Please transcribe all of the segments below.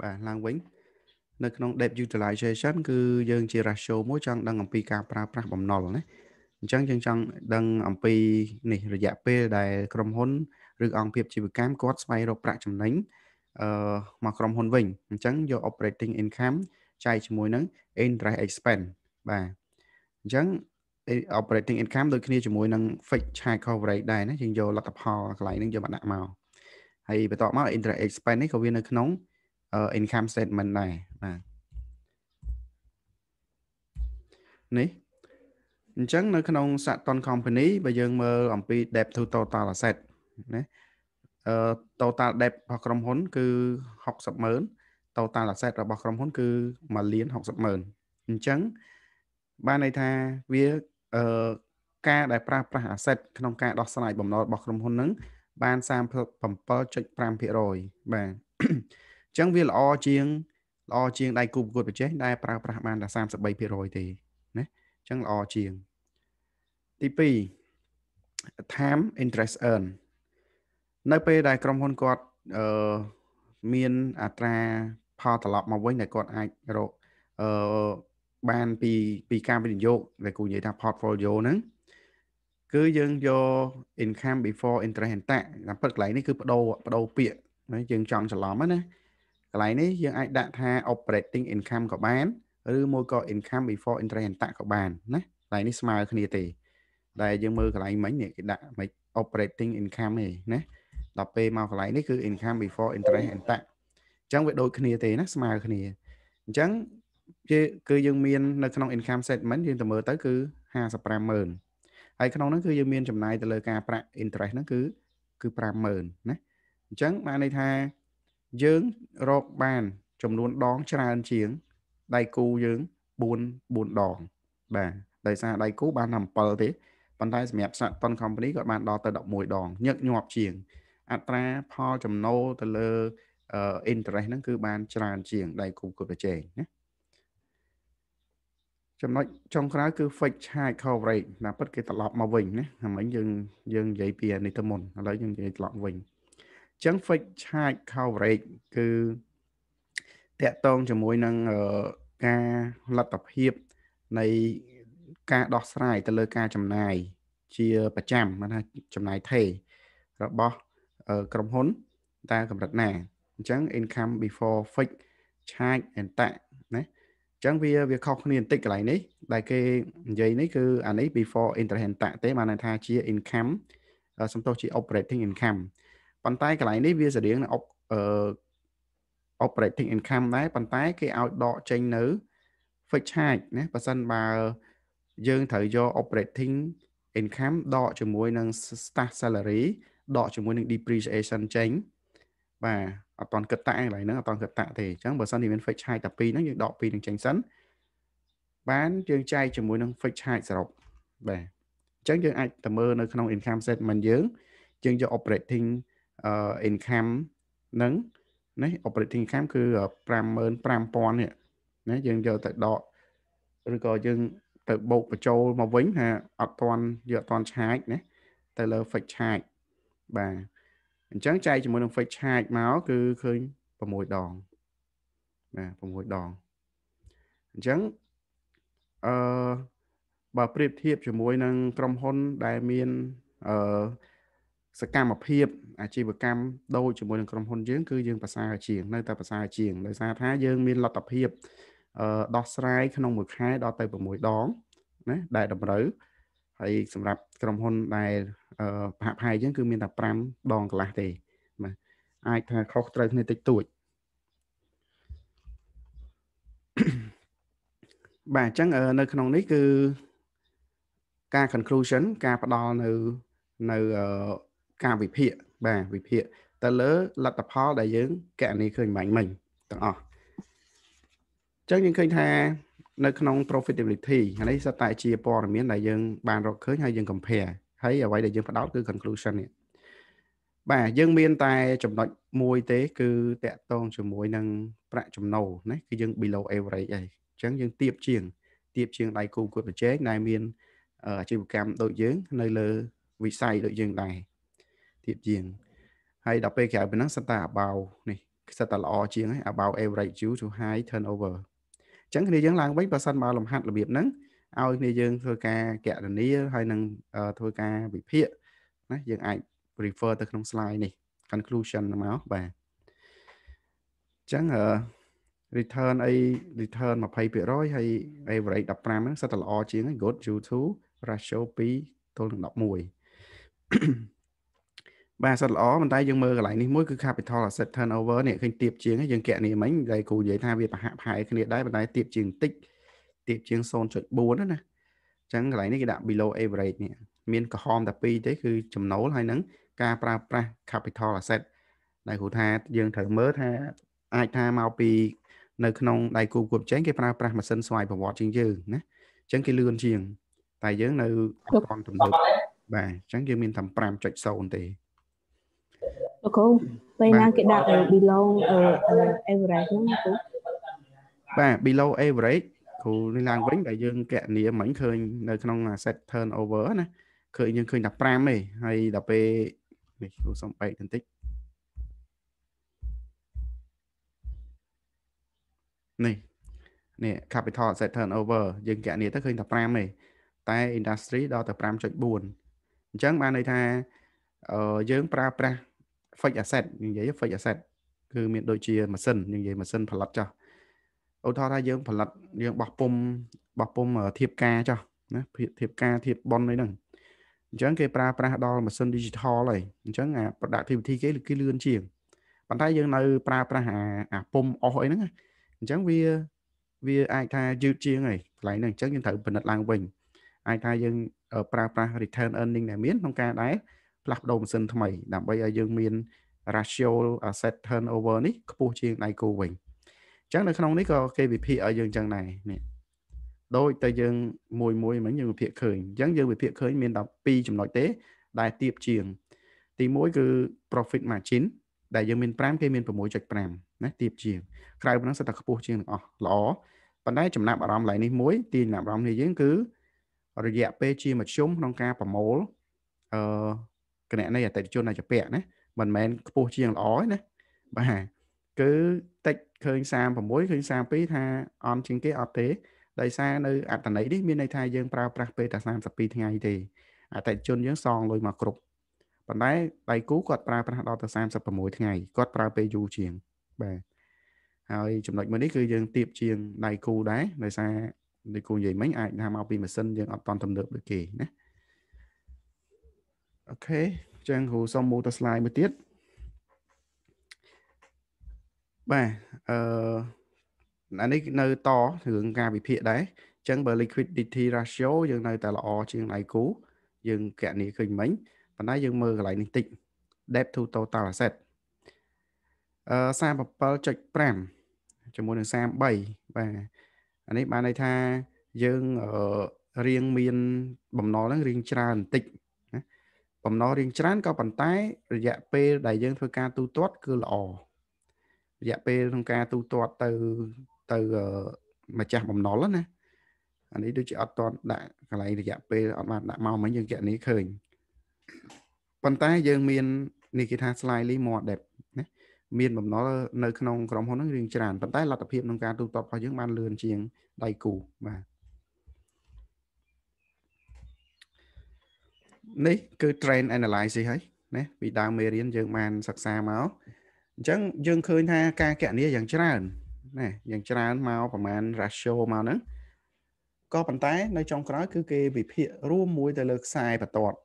បាទឡើងវិញនៅក្នុង debt utilization គឺយើងជា ratio មួយចង់ដឹងអំពីការប្រើប្រាស់បំណុលណាអញ្ចឹងយើងចង់ដឹងអំពីនេះ រយៈពេលដែលក្រុមហ៊ុនឬអង្គភាពជីវកម្មគាត់ស្វែងរកប្រាក់ចំណេញអឺមកក្រុមហ៊ុនវិញអញ្ចឹងយក operating income ចែកជាមួយ នឹង interest expense បាទអញ្ចឹង operating income ដូចគ្នាជាមួយនឹង fixed charge coverage ដែរណាយើងយកលទ្ធផលកន្លែងហ្នឹងយកមកដាក់មកហើយបន្តមក interest expense នេះក៏វានៅក្នុង income statement ដែរបាទនេះអញ្ចឹងនៅក្នុងសាក់តុន company បើយើងមើលអំពី debt to total asset ណាអឺ total debt របស់ក្រុមហ៊ុន គឺ60ម៉ឺន total asset របស់ក្រុមហ៊ុនគឺ1លាន60ម៉ឺនអញ្ចឹងបានន័យថាវាអឺការដែលប្រើប្រាស់ asset ក្នុងការដោះស្រាយបំណុលរបស់ក្រុមហ៊ុនហ្នឹងបាន37.5%បាទចឹងវាល្អជាងល្អជាងដៃគូប្រកួតប្រជែងដែលប្រើប្រាស់បានតែ33%ទេណាចឹងល្អជាងទី2 time interest earn នៅពេលដែលក្រុមហ៊ុនគាត់អឺមានអត្រាផលត្រឡប់មកវិញដែលគាត់អាចរកអឺបានពីពីការវិនិយោគដែលគូនិយាយថា portfolio ហ្នឹងគឺយើងយក income before interest and tax តាមពិតកន្លែងនេះគឺបដូរបដូរពាក្យណាយើងចង់ច្រឡំណាកន្លែងនេះយើងអាចដាក់ថា operating income ក៏បានឬមួយក៏ income before interest and tax ក៏បានណាកន្លែងនេះស្មើគ្នាទេ ដែលយើងមើលកន្លែងមិញនេះគេដាក់មិន operating income ទេណាដល់ពេលមកកន្លែងនេះគឺ income before interest and tax អញ្ចឹងវាដូចគ្នាទេណាស្មើគ្នាអញ្ចឹងគឺយើងមាននៅក្នុង income statement យើងទៅមើលទៅគឺ550,000ហើយក្នុងហ្នឹងគឺយើងមានចំណាយទៅលើការប្រាក់ interest ហ្នឹងគឺគឺ50000ណាអញ្ចឹងបានន័យថាយើងរកបានចំនួនដងច្រើនជាងដៃគូយើង4 4ដង បាទដោយសារដៃគូបានតែ7ទេប៉ុន្តែសម្រាប់សាក់ប៉ុន company គាត់បានដល់ទៅ11ដងញឹកញាប់ជាងអត្រាផលចំណូលទៅលើ interest ហ្នឹងគឺ បានច្រើនជាងដៃគូគាត់ប្រជែងណាចំណុចចុងក្រោយគឺ fixed charge coverage ណាពិតគេត្រឡប់មកវិញណាហ្មងយើងយើងនិយាយពីនេះទៅមុនឥឡូវយើងនិយាយត្រឡប់វិញចឹង fixed charge coverage គឺតកតងជាមួយនឹងការលទ្ធភាពនៃការដោះស្រាយទៅលើការចំណាយជាប្រចាំហ្នឹងថាចំណាយថេររបស់ក្រុមហ៊ុនតើកម្រិតណាអញ្ចឹង income before fix charge and tax ណាអញ្ចឹងវាវាខុសគ្នាបន្តិចកន្លែងនេះដែលគេនិយាយនេះគឺអានេះ before interest and tax ទេបានន័យថាជា income សំទោសជា operating income ប៉ុន្តែកន្លែងនេះវាស្រដៀងនឹង operating income ដែរប៉ុន្តែ គេឲ្យដកចេញនៅ fixed charge ណាបើសិនបើយើងត្រូវយក operating income ដកជាមួយនឹង staff salary ដកជាមួយនឹង depreciation ចេញបាទអត់តន់គិតតាក់កន្លែងហ្នឹងអត់តន់គិតតាក់ទេអញ្ចឹងបើសិនជាមាន fixed charge តែ2ហ្នឹងយើងដក2នឹងចេញសិនបានយើងចែកជាមួយនឹង fixed charge សរុបបាទអញ្ចឹងយើងអាចទៅមើលនៅក្នុង income statement យើងយើងយក operating income នឹងណា operating income គឺ55000នេះណាយើងយកទៅដកឬក៏យើង ទៅបូកបញ្ចូលមកវិញថាអត់តាន់យកអត់តាន់ឆាចណាទៅលើ fake charge បាទអញ្ចឹងចែកជាមួយនឹង fake charge មកគឺឃើញ6ដងបាទ6ដងអញ្ចឹងអឺបើប្រៀបធៀបជាមួយនឹងក្រុមហ៊ុនដែលមានអឺសកម្មភាព អាជីវកម្មដូចជាមួយនឹងក្រុមហ៊ុនយើងគឺយើងប្រសើរជាងនៅតែប្រសើរជាងដោយសារថាយើងមានលទ្ធភាពដោះស្រាយក្នុងមួយខែ ដល់ទៅ6ដងណាដែលតម្រូវហើយសម្រាប់ក្រុមហ៊ុនដែលសហផាយយើង គឺមានតែ5ដងកន្លះទេបាទអាចថាខុសត្រូវគ្នាតិចតួចបាទអញ្ចឹងនៅក្នុងនេះគឺការ conclusion ការផ្ដល់នៅនៅការវិភាគបាទវិភាគទៅលើលទ្ធផលដែលយើងកណនីឃើញបាញ់មិញទាំងអស់អញ្ចឹងយើងឃើញថានៅ ក្នុង profitability នេះសតតែជាព័ត៌មានដែលយើងបានរកឃើញហើយយើង compare ហើយអ្វីដែលយើងផ្ដោតគឺ conclusion នេះបាទយើងមានតែចំណុចមួយទេ គឺតកតងជាមួយនឹងប្រាក់ចំណូលណាគឺយើង below average អីអញ្ចឹងយើងទៀបជាងទៀបជាងដៃគូគាត់ប្រជែងដែលមានអាជីវកម្មដូចយើង នៅ លើវិស័យដូចយើងដែរទាបជាងហើយដល់ពេលក្រោយពីហ្នឹងសិតតែអាបាវនេះសិតតែល្អជាងហើយ about average due to high turnover អញ្ចឹងគ្នាយើងឡើងវិញបើសិនមកលំហាត់របៀបហ្នឹងឲ្យគ្នាយើងធ្វើការកណនីហើយនឹងធ្វើការវិភាគណាយើងអាច refer ទៅក្នុង slide នេះ conclusion មកបាទអញ្ចឹង return អី return 20%ហើយ average 15ហ្នឹងសិតតែល្អជាង good due to ratio 2ទល់នឹង11បាទសិតល្អប៉ុន្តែយើងមើលកន្លែងនេះមួយគឺ capital asset turnover នេះឃើញទៀបជាងយើងកណនីមិញដែលគ្រូនិយាយថាវាប្រហាក់ប្រហែលគ្នាដែរប៉ុន្តែទៀបជាងបន្តិចទៀបជាង0.4ណាអញ្ចឹងកន្លែងនេះគេដាក់ below average នេះមានកំហំតែ2ទេគឺចំណូលហើយនឹងការប្រើប្រាស់ capital asset ដែលគ្រូថាយើងត្រូវមើលថាអាចថាមកពី នៅ ក្នុងដៃគូគប់ចេញគេប្រើប្រាស់ម៉ាស៊ីនស្វ័យប្រវត្តិជាងយើងណាអញ្ចឹងគេលឿនជាងតែយើងនៅអត់ទាន់ទំនើបបាទអញ្ចឹងយើងមានតែ5.0ទេអកូពេលណាគេដាក់ below average ហ្នឹងគ្រូបាទ below average គ្រូនេះឡើងវិញដែលយើងកណនីមិញឃើញនៅក្នុង asset turnover ណាឃើញយើងឃើញតែ5ទេហើយដល់ពេលនេះគ្រូសុំបែកបន្តិចនេះនេះ capital asset turnover យើងកណនីទៅឃើញតែ5ទេតែ industry ដល់តែ5.4អញ្ចឹងបានន័យថាយើងប្រើប្រាស់ fixed asset និយាយ fixed asset គឺមានដូចជាម៉ាស៊ីននិយាយម៉ាស៊ីនផលិតចោះឧទាហរណ៍ថាយើងផលិតយើងបោះពុំបោះពុំធៀបការចោះណាធៀបការធៀបប៉ុនអីហ្នឹងអញ្ចឹងគេប្រើប្រាស់ដល់ម៉ាស៊ីន digital ហើយអញ្ចឹងអា productivity គេគឺលឿនជាងប៉ុន្តែយើងនៅប្រើប្រាស់អាអាពុំអស់អីហ្នឹងអញ្ចឹងវាវាអាចថាយឺតជាងហើយកន្លែងហ្នឹងអញ្ចឹងយើងត្រូវពិនិត្យឡើងវិញអាចថាយើងប្រើប្រាស់ return earning ដែលមានក្នុងការដែរផ្លាស់ប្ដូរម៉ាស៊ីនថ្មីដើម្បីឲ្យយើងមាន ratio asset turnover នេះខ្ពស់ជាងដៃគូវិញអញ្ចឹងនៅក្នុងនេះក៏គេវិភាគឲ្យយើងអញ្ចឹងដែរនេះដោយតែយើងមួយមួយមិញយើងវិភាគឃើញអញ្ចឹងយើងវិភាគឃើញមាន12ចំណុចទេ ដែលទៀបជាង ទី1គឺ profit margin ដែលយើងមាន5គេមាន6.5ណាទៀបជាងក្រៅពីនោះសិតតែខ្ពស់ជាងទាំងអស់ល្អប៉ុន្តែចំណាប់អារម្មណ៍ឡើយនេះមួយទីចំណាប់អារម្មណ៍នេះយើងគឺរយៈពេលជាមធ្យមក្នុងការប្រមូលអឺគណនីអតិថិជនអាយុពៈណាមិនមែនខ្ពស់ជាងល្អទេណាបាទគឺតិចឃើញ36ឃើញ32ថាអន់ជាងគេអត់ទេដោយសារនៅអត្តន័យនេះមានន័យថាយើងប្រើប្រាស់ពេលតែ32ថ្ងៃទេ អតិថិជនយើងសងលុយមកគ្រប់ប៉ុន្តែដៃគូគាត់ប្រើប្រាស់ដល់ទៅ36ថ្ងៃគាត់ប្រើពេលយូរជាងបាទហើយចំណុចមួយនេះគឺយើងទៀបជាងដៃគូដែរដោយសារដៃគូនិយាយមិញអាចថាមកពីម៉ាស៊ីនយើងអត់តន់ទំនើបដូចគេណាអូខេអញ្ចឹងគ្រូសុំមូត slide មួយទៀតបាទអឺអានេះនៅតរឿងការវិភាគដែរអញ្ចឹងបើ liquidity ratio យើងនៅតែល្អជាងដៃគូ យើងកណនីឃើញមិញប៉ុន្តែយើងមើលកន្លែងនេះតិច debt to total asset អឺ37.5ជាមួយនឹង33បាទអានេះបានន័យថាយើងរៀងមាន បំណុលហ្នឹងរៀងច្រើនបន្តិចបំណុលរៀងច្រើនក៏ប៉ុន្តែរយៈពេលដែលយើងធ្វើការទូទាត់គឺល្អរយៈពេលក្នុងការទូទាត់ទៅទៅម្ចាស់បំណុលណាអានេះដូចជាអត់តន់ដាក់កន្លែងរយៈពេលអត់បានដាក់មកមិញយើងគណនីឃើញប៉ុន្តែយើងមាននេះគេថា slightly more depth ណាមានបំណុលនៅក្នុងក្រុមហ៊ុនហ្នឹងរៀងច្រើនប៉ុន្តែលទ្ធភាពក្នុងការទូទាត់របស់យើងបានលឿនជាងដៃគូបាទនេះគឺ trend analysis ហើយណាពីដើមមេរៀនយើងបានសិក្សាមកអញ្ចឹងយើងឃើញថាការកណនីយ៉ាងច្រើនណាយ៉ាងច្រើនមកប្រហែល ratio មកហ្នឹងក៏ប៉ុន្តែនៅចុងក្រោយ គឺគេវិភាគរួមមួយទៅលើខ្សែបន្ទាត់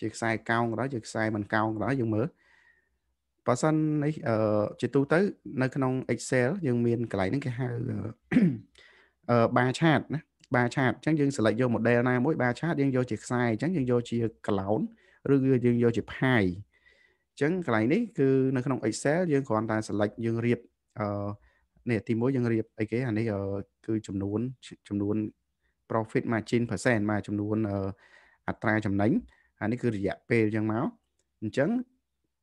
ជាខ្សែកោងក៏ដោយជាខ្សែមិនកោងក៏ដោយយើងមើលបើសិននេះអឺជាទូទៅនៅក្នុង Excel យើងមានកន្លែងហ្នឹងគេហៅអឺ bar chart ណាបាឆាតអញ្ចឹងយើង select យក model ណាមួយបាឆាតយើងយកជាខ្សែអញ្ចឹងយើងយកជា cloud ឬយើងយកជា pie អញ្ចឹងកន្លែងនេះគឺនៅក្នុង Excel យើងគ្រាន់តែ select យើងរៀបអឺនេះទីមួយយើងរៀបអីគេអានេះគឺចំនួនចំនួន profit margin percent មកចំនួនអត្រាចំណេញអានេះគឺរយៈពេលអញ្ចឹងមកអញ្ចឹង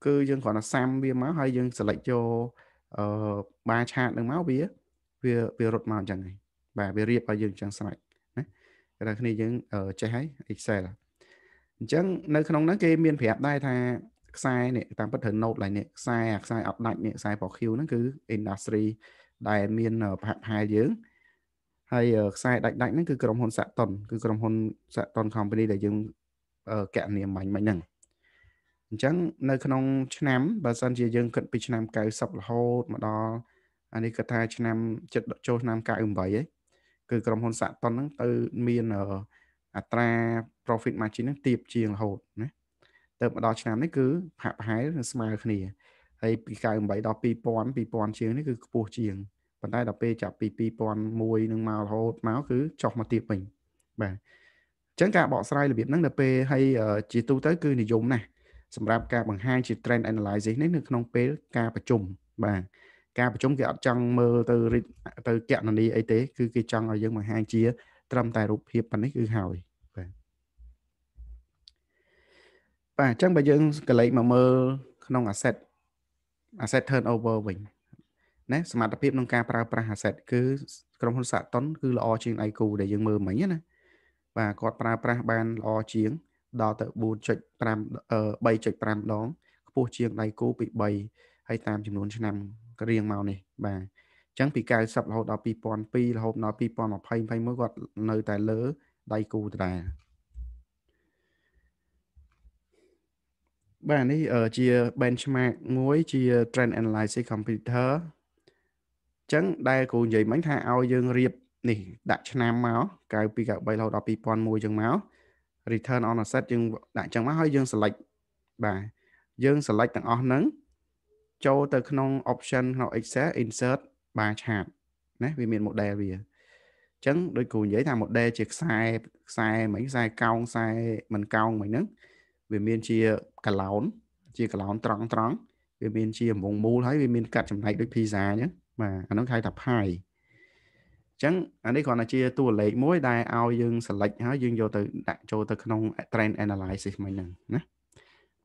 គឺយើងគ្រាន់តែសាំវាមកហើយយើង select យកអឺបាឆាតនឹងមកវាវារត់មកអញ្ចឹងហើយបាទវារៀបឲ្យយើងចឹងស្រេចណាតែគ្នាយើងចេះហើយ Excel អញ្ចឹងនៅ ក្នុងហ្នឹងគេមានប្រាប់ដែរថាខ្សែនេះតាមពិតត្រូវ note ឡើងនេះខ្សែអាខ្សែអត់ដាច់នេះខ្សែប្រ Q ហ្នឹងគឺ industry ដែលមានប្រហាក់ប្រហែលយើងហើយខ្សែដាច់ដាច់ហ្នឹងគឺក្រុមហ៊ុនសាក់តុនគឺក្រុមហ៊ុនសាក់តុន company ដែលយើងកណនីមាញ់មិញហ្នឹងអញ្ចឹងនៅក្នុងឆ្នាំបើសិនជាយើងគិតពីឆ្នាំ90រហូតមកដល់អានេះគាត់ថាឆ្នាំចិត្តចូលឆ្នាំ98ហីគឺក្រុមហ៊ុនសាក់តុនហ្នឹងទៅមានអត្រា profit margin ហ្នឹងទាបជាងរហូតណាទៅមកដល់ឆ្នាំនេះគឺហាក់ប្រហែលស្មើគ្នាហើយពី98ដល់2000 2000ជាងនេះគឺខ្ពស់ជាងប៉ុន្តែដល់ពេលចាប់ពី2001នឹងមករហូតមកគឺចុះមកទៀតវិញបាទអញ្ចឹងការបកស្រាយរបៀបហ្នឹងដល់ពេលហើយជាទូទៅ គឺនិយមណាស់សម្រាប់ការបង្ហាញជា trend analysis នេះនៅក្នុងពេលការប្រជុំបាទការប្រជុំគេអត់ចង់មើលទៅទៅកណនីអីទេ គឺគេចង់ឲ្យយើងបង្ហាញជា ត្រឹមតែរូបភាពប៉ុណ្នេះគឺហើយបាទបាទអញ្ចឹងបើយើងកលេចមកមើលក្នុង asset asset turnover វិញណាសមត្ថភាពក្នុងការប្រើប្រាស់ asset គឺក្រុមហ៊ុនសាតុនគឺល្អជាងដៃគូដែលយើងមើលមិញណាបាទគាត់ប្រើប្រាស់បានល្អជាង ដល់ទៅ4.5 3.5ដង ខ្ពស់ជាង ដៃគូពី3ហើយតាមចំនួនឆ្នាំរៀងមកនេះបាទអញ្ចឹងពី90រហូតដល់2002រហូតដល់2020 21គាត់នៅតែលើដៃគូដដែលបាទនេះជា benchmark មួយជា trend analysis computer អញ្ចឹងដែលគ្រូនិយាយមិញថាឲ្យយើងរៀបនេះ ដាក់ឆ្នាំមក92 93រហូតដល់2001អញ្ចឹងមក return on asset យើងដាក់អញ្ចឹងមកហើយយើង select បាទយើង select ទាំងអស់ហ្នឹងចូលទៅក្នុង option ក្នុង Excel insert bar chart ណាវាមាន model វាអញ្ចឹងដូចគ្រូនិយាយថា model ជាខ្សែខ្សែមិនខ្សែកោងខ្សែមិនកោងមិនហ្នឹងវាមានជាកឡោន ជាកឡោនត្រង់ត្រង់វាមានជារង្វង់មូលហើយវាមានកាត់ចំណែកដូចភីហ្សាអញ្ចឹងបាទអានោះគេហៅថា pie អញ្ចឹងអានេះគ្រាន់តែជាតួលេខមួយដែលឲ្យយើង select ហើយយើងយកទៅដាក់ចូលទៅក្នុង trend analysis មិញហ្នឹងណា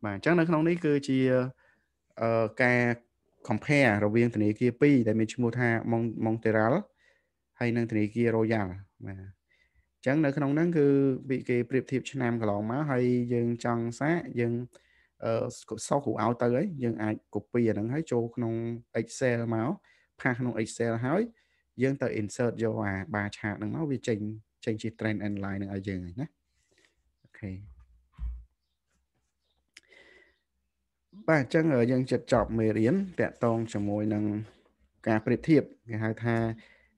បាទអញ្ចឹងនៅក្នុងនេះគឺជាការ compare រវាងធនាគារ2ដែលមានឈ្មោះថា Monteral ហើយនិងធនាគារ Royal បាទអញ្ចឹងនៅ ក្នុងហ្នឹងគឺវាគេប្រៀបធៀបឆ្នាំកន្លងមកហើយយើងចង់សាកយើងអឺសោះគ្រូឲ្យទៅហើយយើងអាច copy អាហ្នឹងហើយចូលក្នុង Excel មកផាសក្នុង Excel ហើយយើងទៅ insert យកអា bar chart ហ្នឹងមកវាចេញចេញជា trend and line នឹងឲ្យយើងហើយណាអូខេបាទអញ្ចឹងយើងជិតចប់មេរៀនតកតងជាមួយនឹងការប្រៀបធៀបគេហៅថា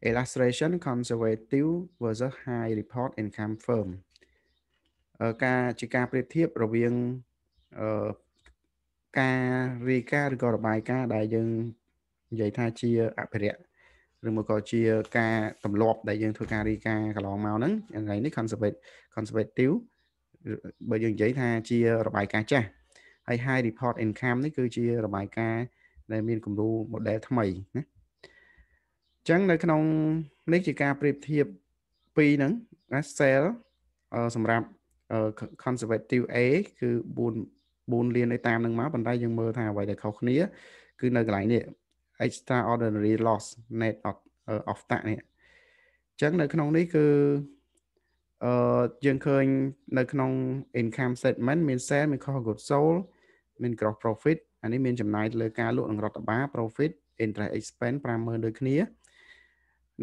illustration conservative versus high report income firm ការជាការប្រៀបធៀបរវាងការរាយការណ៍ឬក៏របាយការណ៍ដែលយើងនិយាយថាជាអភិរក្សឬមកក៏ជាការទម្លាប់ដែលយើងធ្វើការរាយការណ៍កន្លងមកហ្នឹងថ្ងៃនេះ conservative conservative បើយើងនិយាយថាជារបាយការណ៍ចាស់ហើយ high report income នេះគឺជារបាយការណ៍ដែលមានគំរូ model ថ្មីណាអញ្ចឹងនៅក្នុងនេះជាការប្រៀបធៀបពីរហ្នឹងណា sell សម្រាប់ conservative A គឺ4 4លានឯតាមនឹងមកប៉ុន្តែយើងមើលថាអ្វីដែលខុសគ្នា គឺនៅកន្លែងនេះ extraordinary loss net of of tax នេះអញ្ចឹងនៅក្នុងនេះគឺអឺយើងឃើញនៅក្នុង income statement មាន sale មាន cost of goods sold មាន gross profit អានេះមានចំណាយលើការលក់នឹងរដ្ឋបាល profit interest expense 50000ដូចគ្នា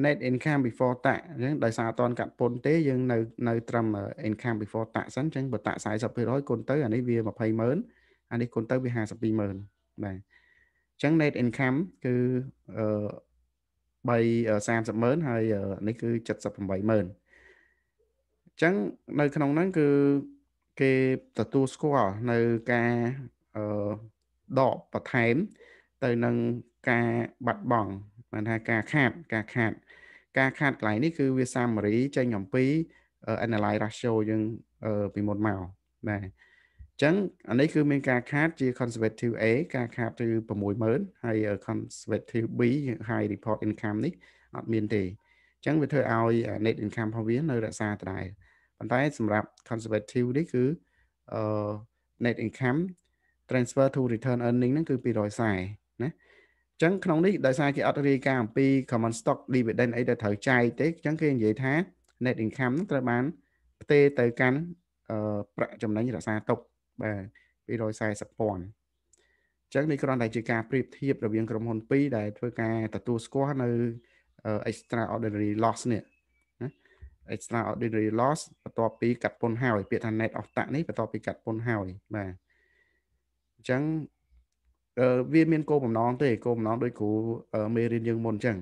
net income before tax អញ្ចឹងដោយសារអត់តន់កាត់ពន្ធទេយើងនៅនៅត្រឹម income before tax សិនអញ្ចឹងបើតាក់40%គុណទៅអានេះវា200,000អានេះគុណទៅវា520,000បាទអញ្ចឹង net income គឺអឺ3 300,000ហើយនេះគឺ780,000អញ្ចឹងនៅក្នុងហ្នឹងគឺគេទទួលស្គាល់នៅការអឺដកបន្ថែមទៅនឹងការបាត់បង់បានថាការខាតការខាត ការខាតកន្លែងនេះគឺវាសាមរីចេញអំពី analyze ratio យើងពីមុនមកបាទអញ្ចឹងអានេះគឺមានការខាតជា conservative A ការខាតគឺ60000ហើយ conservative B high report income នេះអត់មានទេអញ្ចឹងវាធ្វើឲ្យ net income របស់វានៅរក្សាដដែលប៉ុន្តែសម្រាប់ conservative នេះគឺអឺ net income transfer to return earning ហ្នឹងគឺ240ណាអញ្ចឹងក្នុងនេះដោយសារគេអត់រាយការណ៍អំពី common stock dividend អីដែលត្រូវចាយទេអញ្ចឹងគេនិយាយថា net income ហ្នឹងត្រូវបានផ្ទេរទៅកាន់អឺប្រាក់ចំណេញរក្សាទុកបាទ240ពាន់អញ្ចឹងនេះគ្រាន់តែជាការប្រៀបធៀបរវាង ក្រុមហ៊ុន2ដែលធ្វើការទទួលស្គាល់នៅ extraordinary loss នេះ extraordinary loss បន្ទាប់ពីកាត់ពន្ធហើយ ពាក្យថា net អស់តាក់នេះបន្ទាប់ពីកាត់ពន្ធហើយបាទអញ្ចឹងវាមានគោលបំណងទេគោលបំណងដោយគ្រូមេរៀនយើងមុនអញ្ចឹង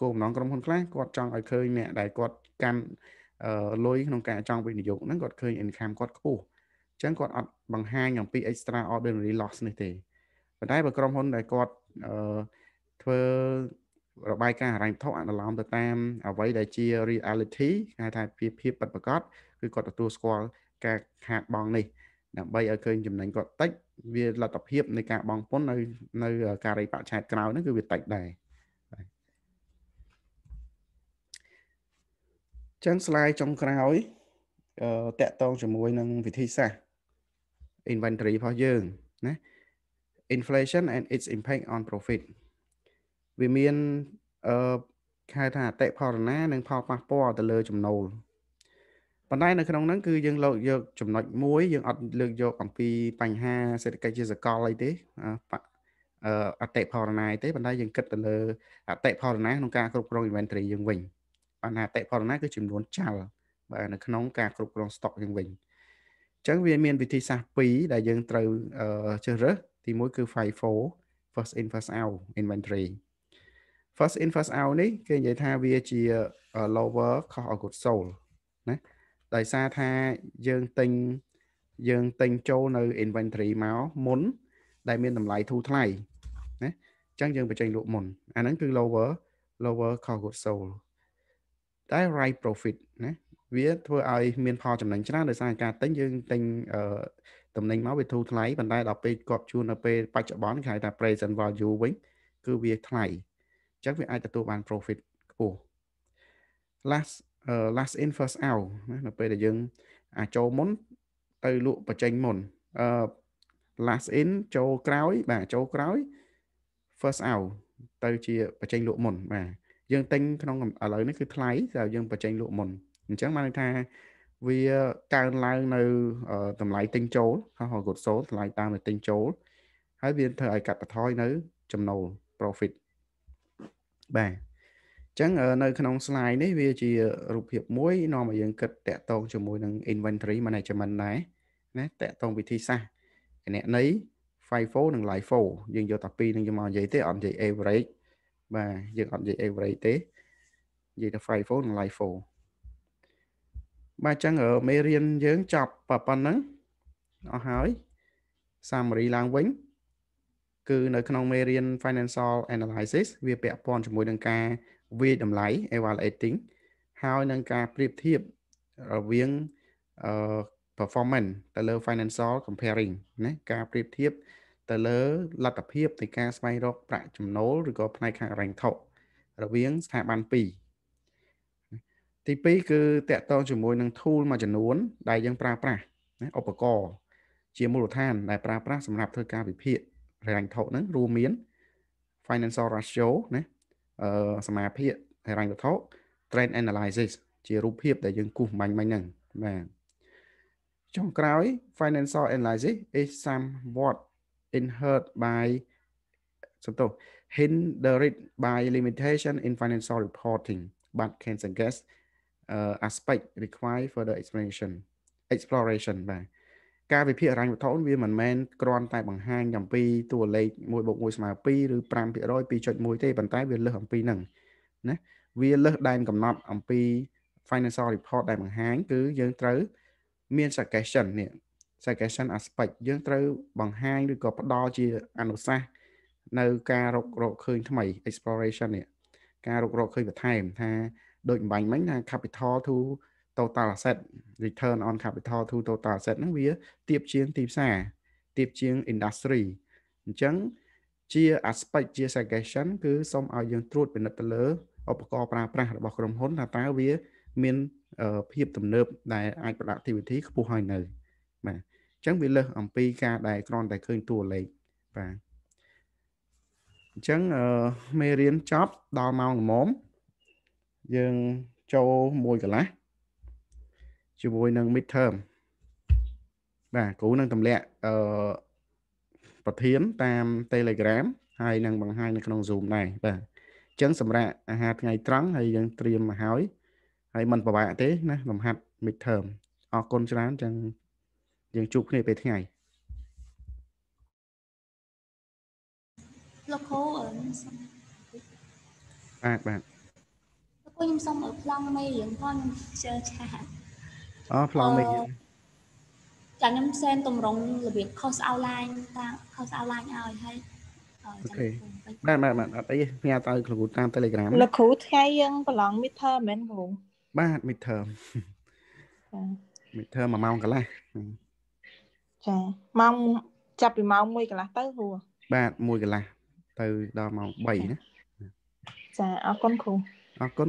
គោលបំណងក្រុមហ៊ុនខ្លះគាត់ចង់ឲ្យឃើញអ្នកដែលគាត់កាន់លុយក្នុងការចង់វិនិយោគហ្នឹងគាត់ឃើញ income គាត់ខ្ពស់អញ្ចឹងគាត់អត់បង្ហាញអំពី extraordinary loss នេះទេប៉ុន្តែបើក្រុមហ៊ុនដែលគាត់ធ្វើរបាយការណ៍ហិរញ្ញវត្ថុអនុលោមទៅតាមអ្វីដែលជា reality គេថាភាពភាពពិតប្រាកដគឺគាត់ទទួលស្គាល់ការខាតបង់នេះដើម្បីឲ្យឃើញចំណេញគាត់តិចវាលទ្ធភាពនៃការបង់ពន្ធនៅនៅការរៃបាក់ឆែតក្រោយហ្នឹងគឺវាតិចដែរចឹង slide ចុងក្រោយតកតងជាមួយនឹងវិធីសាស្ត្រ inventory របស់យើងណា inflation and its impact on profit វាមានអឺហៅថាអតិផលណា និងផលប៉ះពាល់ទៅលើចំណូលប៉ុន្តែនៅក្នុងហ្នឹងគឺយើងលើកយកចំណុចមួយយើងអត់លើកយកអំពីបញ្ហាសេដ្ឋកិច្ចជាសកលអីទេអតិផលណាទេប៉ុន្តែយើងគិតទៅលើអតិផលណាក្នុងការគ្រប់គ្រង inventory យើងវិញបានថាអតិផលណាគឺចំនួនចាល់បាទនៅក្នុងការគ្រប់គ្រង stock យើងវិញអញ្ចឹងវាមានវិធីសាស្ត្រ2ដែលយើងត្រូវជ្រើសរើសទី1គឺ FIFO first in first out inventory first in first out នេះគេនិយាយថាវាជា lower cost of goods sold ណាដោយសារថាយើងទិញយើងទិញចូលនៅ inventory មកមុនដែលមានតម្លៃធូរថ្លៃណាអញ្ចឹងយើងបញ្ចេញលក់មុនអាហ្នឹងគឺ lower lower cost of goods sold តែ right profit ណាវាធ្វើឲ្យ មានផលចំណេញច្រើនដោយសារការទិញយើងទិញតំណែងមកវាធូរថ្លៃប៉ុន្តែដល់ពេលគាត់ជួលនៅពេលបច្ចុប្បន្នគេហៅថា present value វិញគឺវាថ្លៃអញអញ្ចឹងវាអាចទទួលបាន profit ខ្ពស់ last uh, last in first out ណានៅពេលដែលយើងអាចចូលមុនទៅលក់បញ្ចេញមុនអឺ last in ចូលក្រោយបាទចូលក្រោយ first out ទៅជាបញ្ចេញលក់មុនបាទយើងទិញក្នុងឥឡូវនេះគឺថ្លៃតែយើងបញ្ចេញលក់មុនអញ្ចឹងបានន័យថាវាកើនឡើងនៅតម្លៃទិញចូលហៅហៅ good sold តម្លៃតាមដែលទិញចូលហើយវាធ្វើឲ្យកាត់បន្ថយនៅចំណូល profit បាទអញ្ចឹងនៅ ក្នុង slide នេះវាជារូបភាពមួយ នាំឲ្យយើងគិតតាក់ទងជាមួយនឹង inventory management ដែរណាតាក់ទងវិធីសាស្ត្រគណនី FIFO និង LIFO យើងយកតែពីរនឹងយកមកនិយាយទេអត់និយាយ average បាទយើងអត់និយាយ average ទេនិយាយតែ FIFO និង LIFO បាទអញ្ចឹងមេរៀនយើងចប់ប៉ុណ្្នឹងអស់ហើយ summary ឡើងវិញគឺនៅក្នុងមេរៀន financial analysis វា ពាក់ព័ន្ធជាមួយនឹងការវាយតម្លៃ evaluating ហើយនឹងការប្រៀបធៀបរវាង performance ទៅលើ financial comparing ណាការប្រៀបធៀបទៅលើលទ្ធភាពនៃការស្វែងរកប្រាក់ចំណូលឬក៏ផ្នែកខាងរ៉ែងថោរវាងស្ថាប័ន2ទី2គឺតកតងជាមួយ នឹង tool មួយចំនួនដែលយើងប្រើប្រាស់ណាឧបករណ៍ជាមូលដ្ឋានដែលប្រើប្រាស់សម្រាប់ធ្វើការវិភាគរញ្ញធុហ្នឹងរួមមាន financial ratio ណាអឺសមាភិកហិរញ្ញវត្ថុ trend analysis ជារូបភាពដែលយើងគូសបាញ់មិញហ្នឹងបាទចុងក្រោយ financial analysis is somewhat inherit by សំទោស hindered by limitation in financial reporting but can suggest uh, aspect require further explanation exploration បាទការវិភាគអរញ្ញវត្ថុវាមិនមែនគ្រាន់តែបង្ហាញអំពីតួលេខ1បូក1ស្មើ2ឬ5% 2.1ទេប៉ុន្តែវាលើសអំពីហ្នឹងណាវាលើសដែនកំណត់អំពី financial report ដែលបង្ហាញគឺយើងត្រូវមាន suggestion នេះ suggestion aspect យើងត្រូវ បង្ហាញឬក៏ផ្ដល់ជាអនុសាសន៍នៅការរករកឃើញថ្មី exploration នេះការរករកឃើញបន្ថែមថាដូចអំបញ្ញមិញថា capital to total asset return on capital to total asset ហ្នឹងវាទៀបជាងទីផ្សារទៀបជាង industry អញ្ចឹងជា aspect ជា suggestion គឺសូមឲ្យយើងត្រួតពិនិត្យទៅលើឧបករណ៍ប្រើប្រាស់របស់ក្រុមហ៊ុនថាតើវាមានភាពទំនើបដែលអាច productivity ខ្ពស់ហើយនៅបាទអញ្ចឹងវាលើសអំពីការដែលគ្រាន់តែឃើញតួលេខបាទអញ្ចឹងមេរៀនចប់ដល់ម៉ោងល្មមយើងចូលមួយកន្លះជាមួយនឹង mid term បាទគ្រូនឹងទម្លាក់អឺប្រធានតាម Telegram ហើយនឹងបង្ហាញនៅក្នុង Zoom ដែរបាទអញ្ចឹងសម្រាប់អាហារថ្ងៃត្រង់ហើយយើងត្រៀមមកហើយហើយមិនពិបាកទេណាលំហាត់ mid term អរគុណច្រើនអញ្ចឹងយើងជួបគ្នាពេលថ្ងៃលោកគ្រូអឺបាទបាទលោកគ្រូខ្ញុំសូមអរផ្លង់មេរៀនផងខ្ញុំជឿឆាអូផ្លងមេរៀនចាំខ្ញុំសែនតម្រងរបៀប cost outline តាម cost outline ឲ្យហើយអូខេបាទបាទបាទអត់អីផ្ញើទៅគ្រូតាម Telegram លោកគ្រូថ្ងៃយើងប្រឡង midterm មែនគ្រូបាទ midterm midterm 1ម៉ោងកន្លះចាម៉ោងចាប់ពីម៉ោង1កន្លះទៅគ្រូបាទ1កន្លះទៅដល់ម៉ោង3ណាចាអរគុណគ្រូអរគុណ